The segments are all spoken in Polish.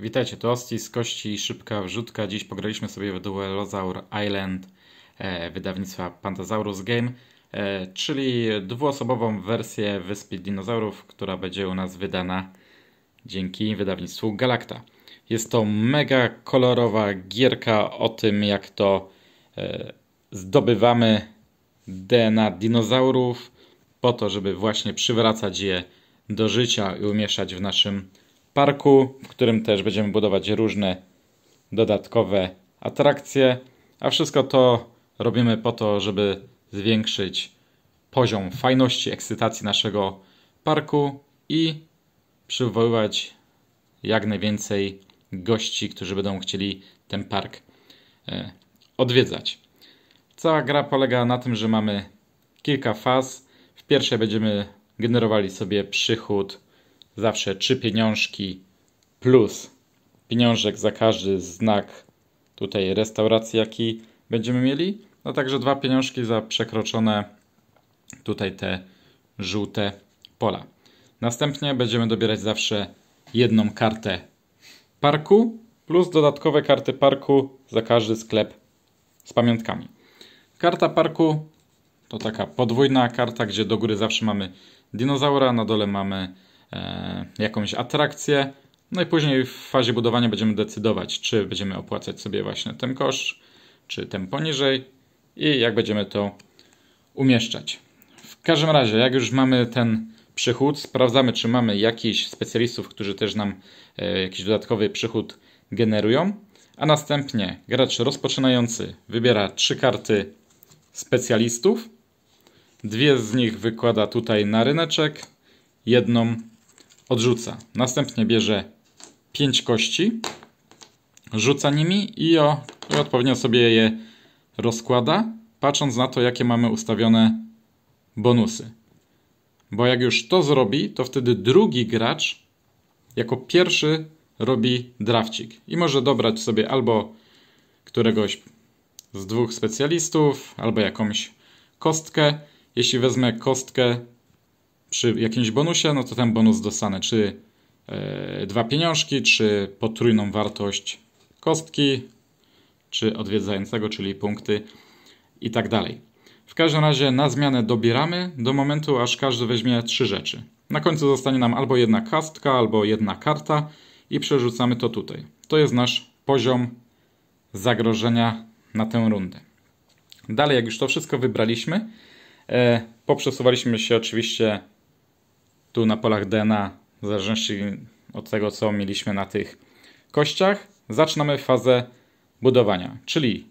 Witajcie, to Osti z Kości Szybka Wrzutka. Dziś pograliśmy sobie w Duelozaur Island e, wydawnictwa Pantasaurus Game, e, czyli dwuosobową wersję Wyspy Dinozaurów, która będzie u nas wydana dzięki wydawnictwu Galacta. Jest to mega kolorowa gierka o tym, jak to e, zdobywamy DNA dinozaurów po to, żeby właśnie przywracać je do życia i umieszać w naszym parku, w którym też będziemy budować różne dodatkowe atrakcje, a wszystko to robimy po to, żeby zwiększyć poziom fajności, ekscytacji naszego parku i przywoływać jak najwięcej gości, którzy będą chcieli ten park e, odwiedzać. Cała gra polega na tym, że mamy kilka faz. W pierwszej będziemy generowali sobie przychód zawsze trzy pieniążki plus pieniążek za każdy znak tutaj restauracji, jaki będziemy mieli. No także dwa pieniążki za przekroczone tutaj te żółte pola. Następnie będziemy dobierać zawsze jedną kartę parku plus dodatkowe karty parku za każdy sklep z pamiątkami. Karta parku to taka podwójna karta, gdzie do góry zawsze mamy dinozaura, na dole mamy E, jakąś atrakcję. No i później w fazie budowania będziemy decydować, czy będziemy opłacać sobie właśnie ten koszt, czy ten poniżej i jak będziemy to umieszczać. W każdym razie, jak już mamy ten przychód, sprawdzamy, czy mamy jakichś specjalistów, którzy też nam e, jakiś dodatkowy przychód generują, a następnie gracz rozpoczynający wybiera trzy karty specjalistów, dwie z nich wykłada tutaj na ryneczek, jedną odrzuca. Następnie bierze 5 kości, rzuca nimi i, o, i odpowiednio sobie je rozkłada, patrząc na to, jakie mamy ustawione bonusy. Bo jak już to zrobi, to wtedy drugi gracz jako pierwszy robi drafcik i może dobrać sobie albo któregoś z dwóch specjalistów, albo jakąś kostkę. Jeśli wezmę kostkę przy jakimś bonusie, no to ten bonus dostanę czy e, dwa pieniążki, czy potrójną wartość kostki, czy odwiedzającego, czyli punkty i tak dalej. W każdym razie na zmianę dobieramy do momentu, aż każdy weźmie trzy rzeczy. Na końcu zostanie nam albo jedna kastka, albo jedna karta i przerzucamy to tutaj. To jest nasz poziom zagrożenia na tę rundę. Dalej, jak już to wszystko wybraliśmy, e, poprzesuwaliśmy się oczywiście tu na polach DNA, w zależności od tego, co mieliśmy na tych kościach, zaczynamy fazę budowania. Czyli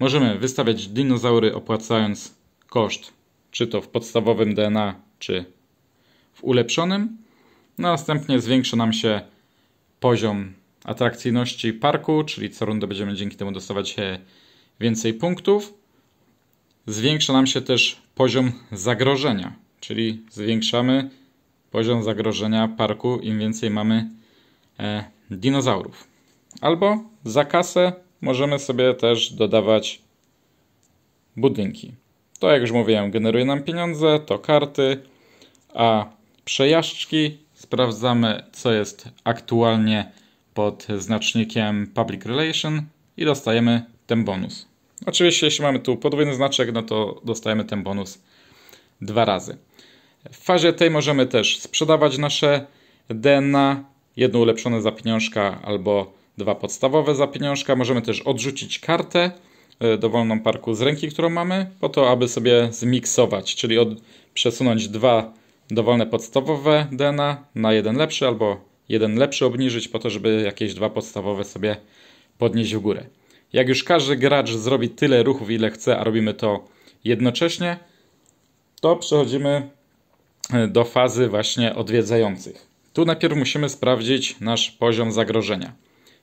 możemy wystawiać dinozaury opłacając koszt, czy to w podstawowym DNA, czy w ulepszonym. No, następnie zwiększy nam się poziom atrakcyjności parku, czyli co rundę będziemy dzięki temu dostawać więcej punktów. Zwiększa nam się też poziom zagrożenia, czyli zwiększamy poziom zagrożenia parku, im więcej mamy e, dinozaurów. Albo za kasę możemy sobie też dodawać budynki. To jak już mówiłem, generuje nam pieniądze, to karty, a przejażdżki sprawdzamy, co jest aktualnie pod znacznikiem Public Relation i dostajemy ten bonus. Oczywiście, jeśli mamy tu podwójny znaczek, no to dostajemy ten bonus dwa razy. W fazie tej możemy też sprzedawać nasze DNA, jedno ulepszone za pieniążka albo dwa podstawowe za pieniążka. Możemy też odrzucić kartę e, dowolną parku z ręki, którą mamy, po to, aby sobie zmiksować, czyli od, przesunąć dwa dowolne podstawowe DNA na jeden lepszy albo jeden lepszy obniżyć, po to, żeby jakieś dwa podstawowe sobie podnieść w górę. Jak już każdy gracz zrobi tyle ruchów, ile chce, a robimy to jednocześnie, to przechodzimy do fazy właśnie odwiedzających. Tu najpierw musimy sprawdzić nasz poziom zagrożenia.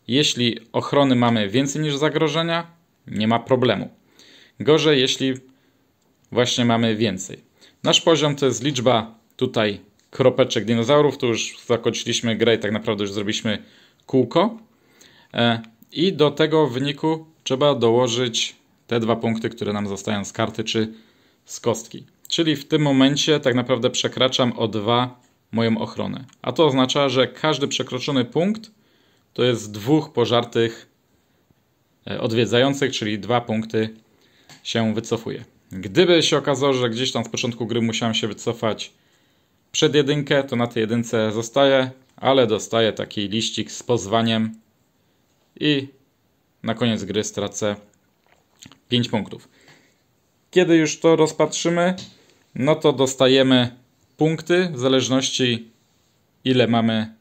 Jeśli ochrony mamy więcej niż zagrożenia, nie ma problemu. Gorzej, jeśli właśnie mamy więcej. Nasz poziom to jest liczba tutaj kropeczek dinozaurów. Tu już zakończyliśmy grę i tak naprawdę już zrobiliśmy kółko. E, I do tego wyniku trzeba dołożyć te dwa punkty, które nam zostają z karty czy z kostki. Czyli w tym momencie tak naprawdę przekraczam o 2 moją ochronę. A to oznacza, że każdy przekroczony punkt to jest dwóch pożartych e, odwiedzających, czyli dwa punkty się wycofuje. Gdyby się okazało, że gdzieś tam z początku gry musiałem się wycofać przed jedynkę, to na tej jedynce zostaję, ale dostaję taki liścik z pozwaniem i na koniec gry stracę 5 punktów. Kiedy już to rozpatrzymy, no to dostajemy punkty w zależności ile mamy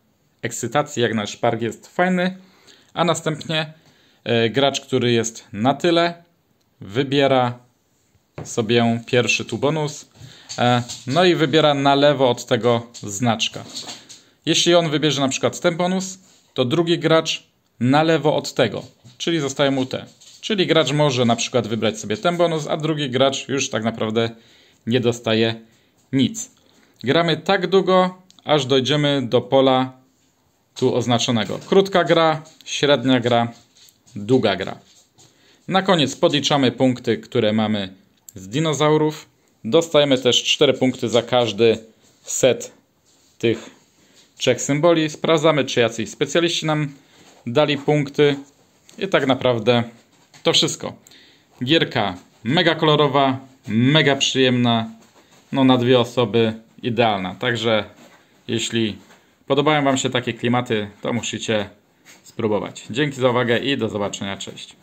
ekscytacji, jak nasz park jest fajny, a następnie e, gracz, który jest na tyle, wybiera sobie pierwszy tu bonus, e, no i wybiera na lewo od tego znaczka. Jeśli on wybierze na przykład ten bonus, to drugi gracz na lewo od tego, czyli zostaje mu te. Czyli gracz może na przykład wybrać sobie ten bonus, a drugi gracz już tak naprawdę nie dostaje nic. Gramy tak długo, aż dojdziemy do pola tu oznaczonego. Krótka gra, średnia gra, długa gra. Na koniec podliczamy punkty, które mamy z dinozaurów. Dostajemy też 4 punkty za każdy set tych trzech symboli. Sprawdzamy, czy jacyś specjaliści nam dali punkty. I tak naprawdę to wszystko. Gierka mega kolorowa, mega przyjemna, no na dwie osoby idealna. Także jeśli podobają Wam się takie klimaty, to musicie spróbować. Dzięki za uwagę i do zobaczenia, cześć.